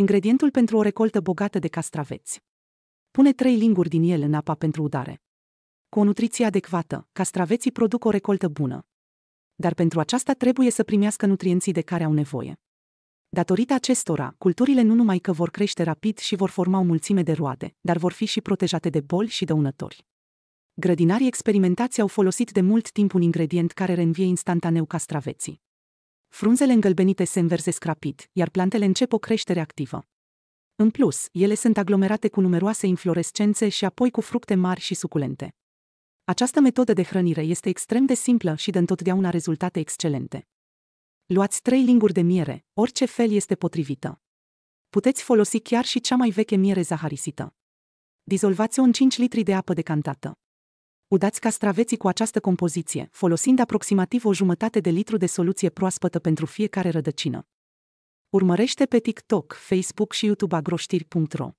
ingredientul pentru o recoltă bogată de castraveți. Pune trei linguri din el în apa pentru udare. Cu o nutriție adecvată, castraveții produc o recoltă bună. Dar pentru aceasta trebuie să primească nutrienții de care au nevoie. Datorită acestora, culturile nu numai că vor crește rapid și vor forma o mulțime de roade, dar vor fi și protejate de boli și dăunători. Grădinarii experimentați au folosit de mult timp un ingredient care reînvie instantaneu castraveții. Frunzele îngălbenite se înverzesc rapid, iar plantele încep o creștere activă. În plus, ele sunt aglomerate cu numeroase inflorescențe și apoi cu fructe mari și suculente. Această metodă de hrănire este extrem de simplă și dă întotdeauna rezultate excelente. Luați trei linguri de miere, orice fel este potrivită. Puteți folosi chiar și cea mai veche miere zaharisită. Dizolvați-o în 5 litri de apă decantată. Udați castraveții cu această compoziție, folosind aproximativ o jumătate de litru de soluție proaspătă pentru fiecare rădăcină. Urmărește pe TikTok, Facebook și YouTube agroștiri.ro